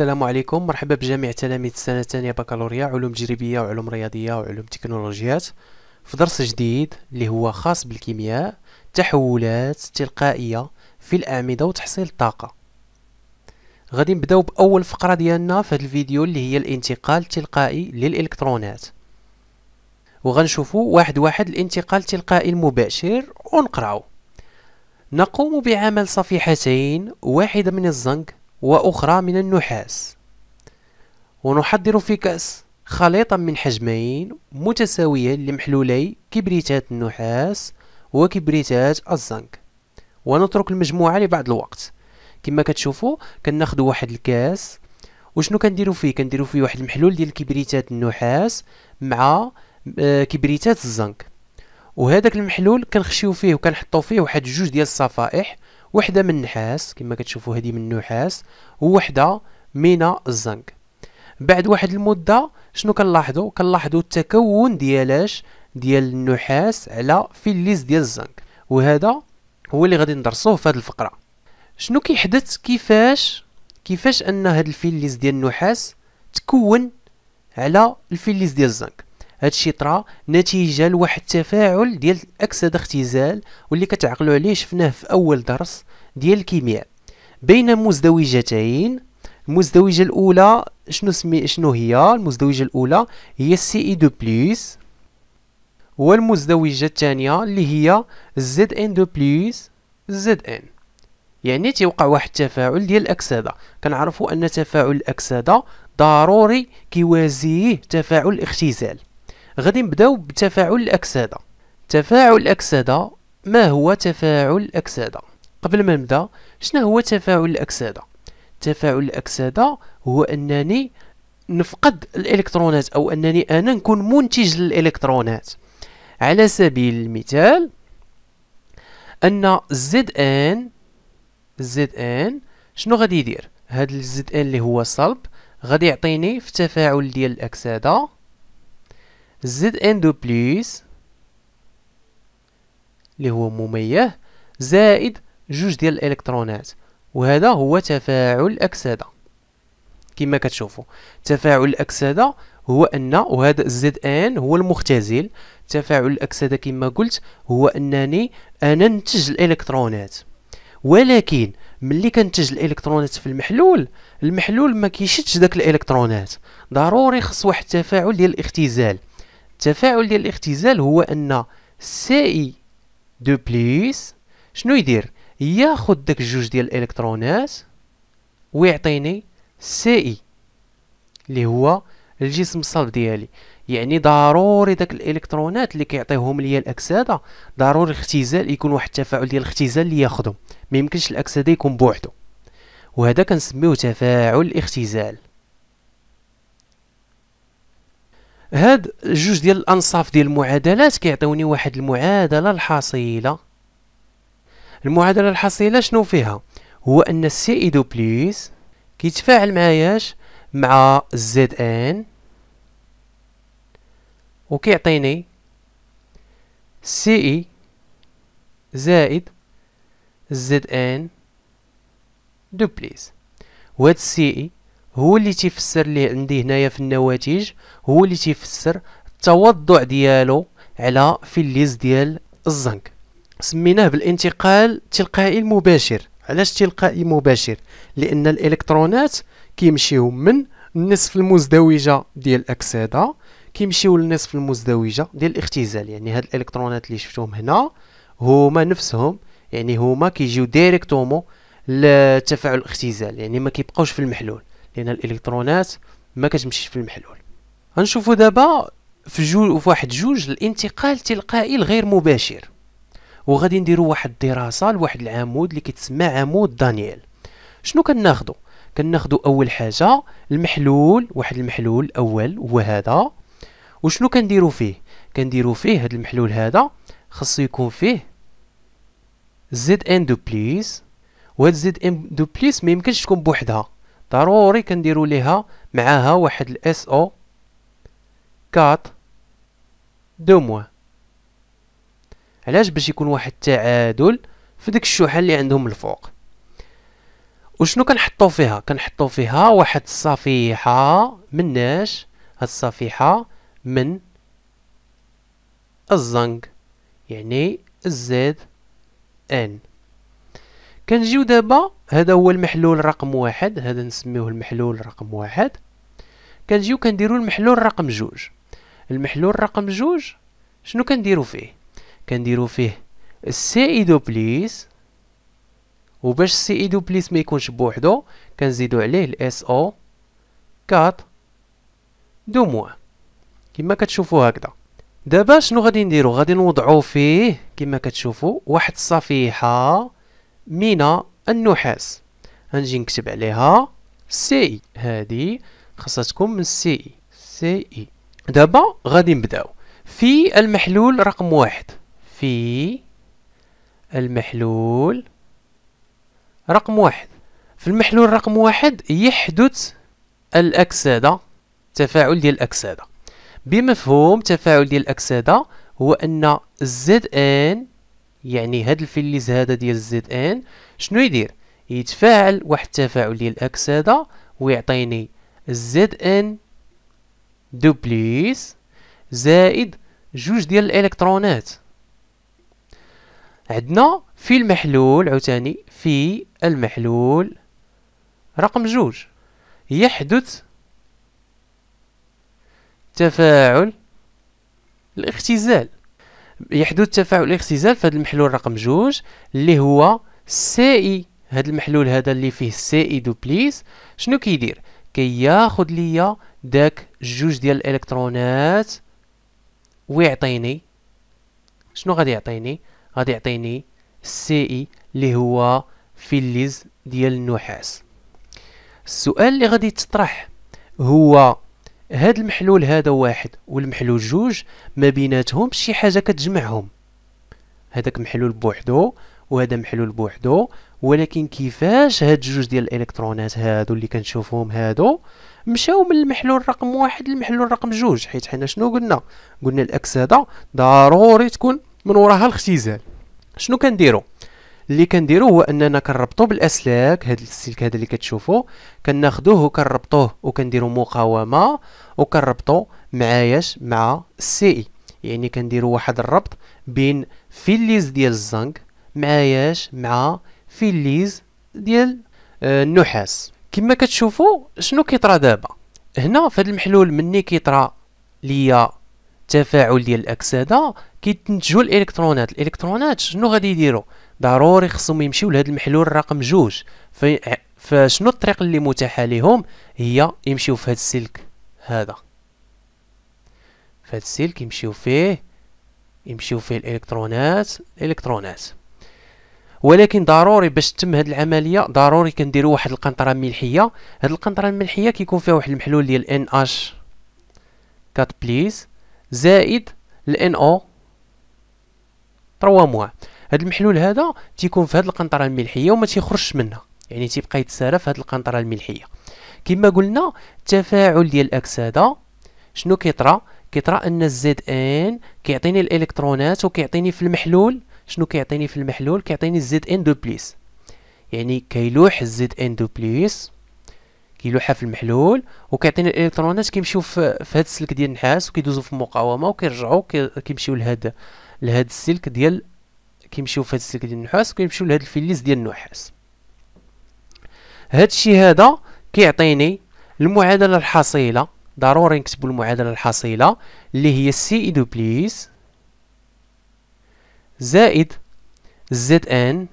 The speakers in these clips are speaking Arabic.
السلام عليكم مرحبا بجميع تلاميذ السنه الثانيه بكالوريا علوم تجريبيه وعلوم رياضيه وعلوم تكنولوجيات في درس جديد اللي هو خاص بالكيمياء تحولات تلقائيه في الاعمده وتحصيل الطاقه غادي نبداو باول فقره ديالنا في هذا الفيديو اللي هي الانتقال التلقائي للالكترونات وغنشوفوا واحد واحد الانتقال التلقائي المباشر ونقراو نقوم بعمل صفيحتين واحده من الزنك وأخرى من النحاس ونحضر في كأس خليطا من حجمين متساويين لمحلولي كبريتات النحاس وكبريتات الزنك ونترك المجموعة لبعض الوقت كما كتشوفوا كناخذ واحد الكاس وشنو كنديروا فيه كنديروا فيه واحد المحلول ديال كبريتات النحاس مع آه، كبريتات الزنك وهذاك المحلول كنخشيو فيه وكنحطو فيه واحد جوج ديال الصفائح وحده من النحاس كما كتشوفوا هذه من النحاس ووحده من الزنك بعد واحد المده شنو كنلاحظوا كنلاحظوا التكون ديالاش ديال النحاس على فيليز ديال الزنك وهذا هو اللي غادي ندرسوه في هذه الفقره شنو كيحدث كيفاش كيفاش ان هاد الفيليز ديال النحاس تكون على الفيليز ديال الزنك هادشي طرا نتيجه لواحد التفاعل ديال اكسده اختزال واللي كتعقلوا عليه شفناه في اول درس ديال الكيمياء بين مزدوجتين المزدوجه الاولى شنو سمي شنو هي المزدوجه الاولى هي سي اي دو بلس والمزدوجه الثانيه اللي هي زد ان دو بلس زد ان يعني تيوقع واحد التفاعل ديال الاكسده كنعرفوا ان تفاعل الاكسده ضروري كيوازيه تفاعل الاختزال غادي نبداو بتفاعل الاكسده تفاعل الاكسده ما هو تفاعل الاكسده قبل ما نبدا شنو هو تفاعل الاكسده تفاعل الاكسده هو انني نفقد الالكترونات او انني انا نكون منتج للالكترونات على سبيل المثال ان زد ان زد ان شنو غادي يدير هاد الزد ان اللي هو صلب غادي يعطيني في تفاعل ديال الاكسده زد ان دو بليس اللي هو مميه زائد جوج ديال الالكترونات وهذا هو تفاعل الاكسده كما كتشوفوا تفاعل الاكسده هو ان وهذا الزد ان هو المختزل تفاعل الاكسده كما قلت هو انني انا ننتج الالكترونات ولكن ملي كنتج الالكترونات في المحلول المحلول ما كيشدش داك الالكترونات ضروري خص واحد التفاعل ديال الاختزال التفاعل ديال الاختزال هو ان سي دو بليس شنو يدير ياخد داك جوج ديال الالكترونات ويعطيني سي اي اللي هو الجسم الصلب ديالي يعني ضروري داك الالكترونات اللي كيعطيهم ليا الاكسده ضروري الاختزال يكون واحد التفاعل ديال الاختزال اللي ياخذهم ما يمكنش الاكسده يكون بوحدو وهذا كنسميوه تفاعل الاختزال هاد جوج ديال الانصاف ديال المعادلات كيعطيوني واحد المعادله الحصيله المعادله الحصيله شنو فيها هو ان السي اي دو بليس كيتفاعل معاياش مع زد ان وكيعطيني سي اي e زائد زد ان دو بليس وهاد السي اي هو اللي تيفسر لي عندي هنايا في النواتج هو اللي تيفسر التوضع ديالو على فيليز ديال الزنك سميناه بالانتقال التلقائي المباشر علاش تلقائي مباشر لان الالكترونات كيمشيو من النصف المزدوجه ديال الاكسده كيمشيو للنصف المزدوجه ديال الاختزال يعني هاد الالكترونات اللي شفتوهم هنا هما نفسهم يعني هما كيجيو ديريكتومو لتفاعل الاختزال يعني ما كيبقاوش في المحلول لان الالكترونات ما كتمشيش في المحلول غنشوفو دابا في جو في واحد جوج الانتقال التلقائي الغير مباشر وغادي نديرو واحد الدراسه لواحد العمود اللي كيتسمى عمود دانييل شنو كناخدو كناخدو اول حاجه المحلول واحد المحلول الاول هو هذا وشنو كنديرو فيه كنديرو فيه هذا المحلول هذا خاصو يكون فيه زد ان دو بليس وهاد زد ان دو بليس ما يمكنش تكون بوحدها ضروري كنديرو ليها معاها واحد الاس او 4 دو موان علاش باش يكون واحد التعادل في داك الشحه اللي عندهم الفوق وشنو كنحطو فيها كنحطو فيها واحد الصفيحه مناش هاد الصفيحه من الزنك يعني الزد ان كنجيو دابا هذا هو المحلول رقم واحد هذا نسميوه المحلول رقم واحد كنجيو كنديرو المحلول رقم جوج المحلول رقم جوج شنو كنديرو فيه كنديرو فيه السي اي دوبليس وباش السي اي دوبليس ما يكونش بوحدو كنزيدو عليه الاس او 4 دو موان كما كتشوفو هكذا دابا شنو غادي نديرو غادي نوضعو فيه كما كتشوفو واحد الصفيحه من النحاس غنجي نكتب عليها سي اي هادي خاصها تكون من سي اي سي اي دابا غادي نبداو في المحلول رقم واحد في المحلول رقم واحد في المحلول رقم واحد يحدث الأكسدة تفاعل ديال الأكسدة بمفهوم تفاعل ديال الأكسدة هو أن الزد ان يعني هاد الفيليز هذا ديال الزد ان شنو يدير يتفاعل واحد التفاعل ديال الأكسدة ويعطيني الزد ان دوبليس زائد جوج ديال الالكترونات عندنا في المحلول عاوتاني في المحلول رقم جوج يحدث تفاعل الاختزال يحدث تفاعل الاختزال في هذا المحلول رقم جوج اللي هو سائي هذا المحلول هذا اللي فيه سائي دوبليس شنو كيدير كياخذ ليا داك جوج ديال الالكترونات ويعطيني شنو غادي يعطيني غادي يعطيني سي اي اللي هو فيليز ديال النحاس السؤال اللي غادي يتطرح هو هاد المحلول هذا واحد والمحلول جوج ما بيناتهم شي حاجه كتجمعهم هذاك محلول بوحدو وهذا محلول بوحدو ولكن كيفاش هاد جوج ديال الالكترونات هادو اللي كنشوفهم هادو مشاو من المحلول رقم واحد للمحلول رقم جوج حيت حنا شنو قلنا قلنا الاكسده ضروري تكون من وراها الاختزال شنو كنديرو اللي كنديرو هو اننا كنربطو بالاسلاك هاد السلك هذا اللي كتشوفو كناخدوه وكنربطوه وكنديرو مقاومه وكنربطو معاياش مع السي اي يعني كنديرو واحد الربط بين فيليز ديال الزنك معاياش مع فيليز ديال آه، النحاس كما كتشوفو شنو كيطرا دابا هنا في هذا المحلول مني كيطرا ليا التفاعل ديال الاكسده كيتنتجوا الالكترونات الالكترونات شنو غادي يديروا ضروري خصهم يمشيو لهذا المحلول رقم جوج فشنو الطريق اللي متاحه لهم هي يمشيو في هذا السلك هذا فهاد السلك يمشيو فيه يمشيو فيه الالكترونات الالكترونات ولكن ضروري باش تتم هاد العمليه ضروري كنديروا واحد القنطره ملحيه هاد القنطره الملحيه كيكون فيها واحد المحلول ديال ان اش 4 بليز زائد ال NO 3 موا هاد المحلول هذا تيكون في هاد القنطره الملحيه وما تيخرجش منها يعني تيبقى يتسارى في هاد القنطره الملحيه كما قلنا التفاعل ديال الاكسده شنو كيطرى كيطرى ان الزد ان كيعطيني الالكترونات وكيعطيني في المحلول شنو كيعطيني في المحلول كيعطيني الزد ان دو بليس يعني كيلوح الزد ان دو بليس كيلوحها في المحلول وكيعطينا الالكترونات كيمشيو في, في هذا السلك ديال النحاس وكيدوزو في المقاومه وكيرجعو كيمشيو لهذا لهذا السلك ديال كيمشيو في هذا السلك ديال النحاس وكيمشيو لهذا الفليز ديال النحاس هذا الشيء هذا كيعطيني المعادله الحصيله ضروري نكتبوا المعادله الحصيله اللي هي سي اي دو بليس زائد زد ان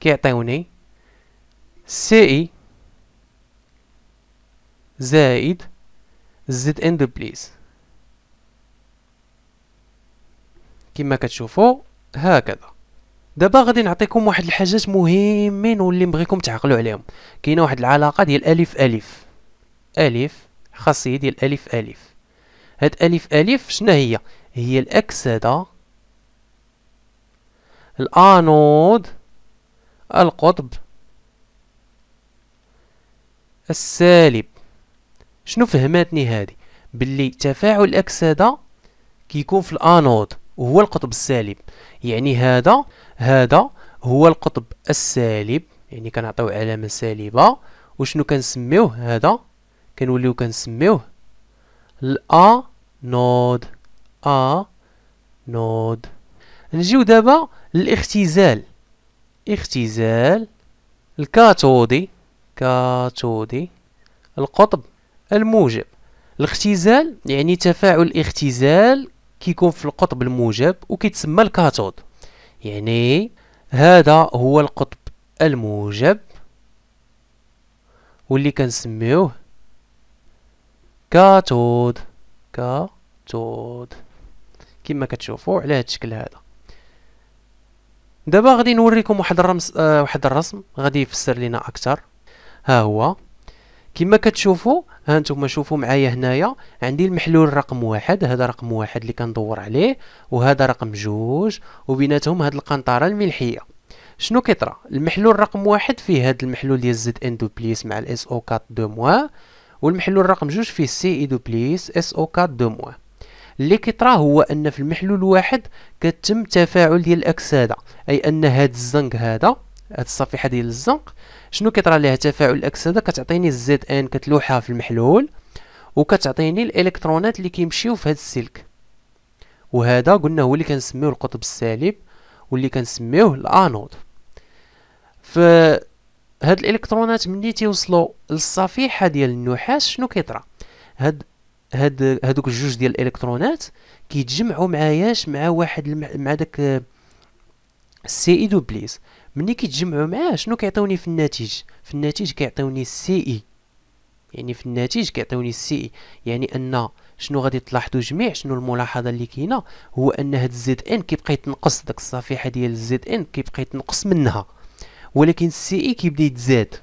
كيعطيوني سي زائد زد اند بليز كما كتشوفوا هكذا دابا غادي نعطيكم واحد الحاجات مهمين واللي بغيكم تعقلوا عليهم كاينه واحد العلاقه ديال الف الف الف خاصيه ديال الف الف هاد الف الف شنو هي هي الاكسده الانود القطب السالب شنو فهماتني هذه باللي تفاعل الاكسده كيكون في الانود وهو القطب السالب يعني هذا هذا هو القطب السالب يعني كنعطيو علامه سالبه وشنو كنسميوه هذا كنوليو كنسميوه الانود أ نود نجيو دابا للاختزال اختزال الكاثودي كاتودي القطب الموجب الاختزال يعني تفاعل الاختزال كيكون في القطب الموجب وكيتسمى الكاثود يعني هذا هو القطب الموجب واللي كنسميوه كاثود كاثود كما كتشوفوا على هذا الشكل هذا دابا غادي نوريكم واحد الرمز آه واحد الرسم غادي يفسر لنا اكثر ها هو كما كتشوفوا ها انتم شوفوا معايا هنايا عندي المحلول رقم واحد هذا رقم واحد اللي كندور عليه وهذا رقم جوج وبيناتهم هاد القنطره الملحيه شنو كيطرى المحلول رقم واحد فيه هاد المحلول ديال زد ان دو بليس مع الاس او 4 دو موا والمحلول رقم جوج فيه سي اي دو بليس اس او 4 دو موا اللي كيطرى هو ان في المحلول واحد كتم تفاعل ديال الاكسده اي ان هاد الزنق هذا هاد الصفيحه ديال الزنق شنو كيطرى ليها تفاعل الاكس هذا كتعطيني الزد ان كتلوحها في المحلول وكتعطيني الالكترونات اللي كيمشيو في هذا السلك وهذا قلنا هو اللي كنسميوه القطب السالب واللي كنسميوه الانود ف هاد الالكترونات ملي تيوصلوا للصفيحه ديال النحاس شنو كيطرى هاد هاد هادوك جوج ديال الالكترونات كيتجمعوا معاياش مع واحد مع داك سي اي دوبليز ملي كيتجمعوا معاه شنو كيعطيوني في النتيج في النتيج كيعطيوني سي اي يعني في النتيج كيعطيوني سي اي يعني ان شنو غادي تلاحظوا جميع شنو الملاحظه اللي كاينه هو ان هاد زد ان كيبقى يتنقص داك الصفيحه ديال زد ان كيبقى يتنقص منها ولكن سي اي كيبدا يتزاد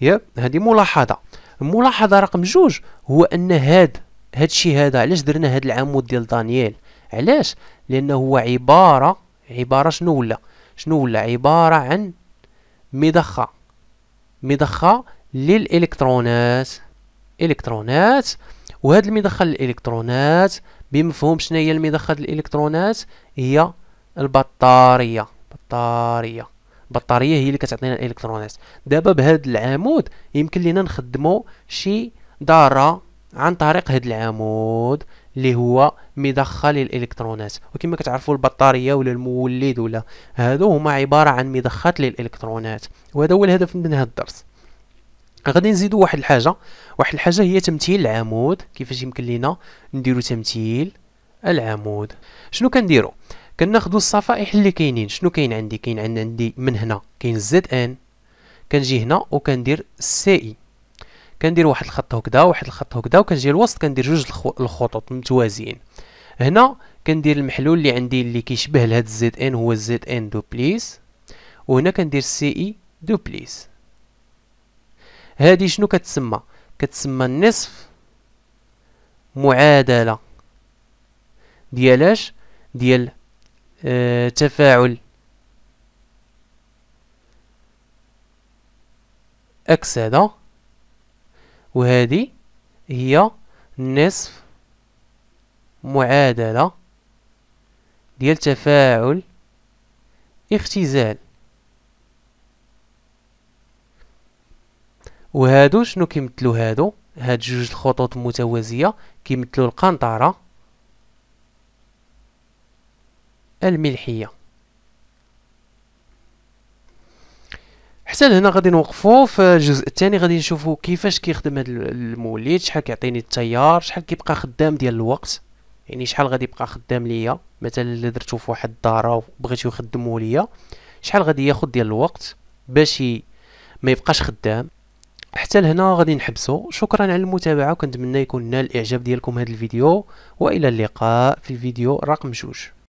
ياب هذه ملاحظه الملاحظه رقم جوج هو ان هاد هادشي هذا علاش درنا هاد العمود ديال دانييل علاش لانه هو عباره عبارة شنو ولا شنو ولا عبارة عن مضخة مضخة للإلكترونات إلكترونات وهاد المضخة للإلكترونات بمفهوم شنو هي المضخة للإلكترونات هي البطارية بطارية البطارية هي اللي كتعطينا الإلكترونات دابا بهاد العمود يمكن لينا نخدمو شي ذرة عن طريق هذا العمود اللي هو مدخل الالكترونات وكما كتعرفوا البطاريه ولا المولد ولا هادو هما عباره عن مضخات للالكترونات وهذا هو الهدف من هذا الدرس غادي نزيدو واحد الحاجه واحد الحاجه هي تمثيل العمود كيفاش يمكن لينا نديرو تمثيل العمود شنو كنديرو كناخذوا الصفائح اللي كاينين شنو كاين عندي كاين عندي من هنا كاين زد ان كنجي هنا وكندير سي اي كندير واحد الخط هكذا واحد الخط هكذا وكنجي الوسط كندير جوج الخطوط متوازيين هنا كندير المحلول اللي عندي اللي كيشبه لهاد الزد ان هو الزد ان دوبليس وهنا كندير سي اي دوبليس هادي شنو كتسمى كتسمى النصف معادله ديال اش ديال اه تفاعل اكس هذا وهذه هي نصف معادلة ديال تفاعل اختزال وهادو شنو كيمثلو هادو هاد جوج الخطوط المتوازية كيمثلو القنطرة الملحية حتى لهنا غادي نوقفوا في الجزء الثاني غادي نشوفوا كيفاش كيخدم هذا المولد شحال كيعطيني التيار شحال كيبقى خدام ديال الوقت يعني شحال غادي يبقى خدام ليا مثلا الا درتو في واحد الدار وبغيتو يخدمو ليا شحال غادي ياخد ديال الوقت باش ما يبقاش خدام حتى لهنا غادي نحبسو شكرا على المتابعه وكنتمنى يكون نال الاعجاب ديالكم هذا الفيديو والى اللقاء في الفيديو رقم جوج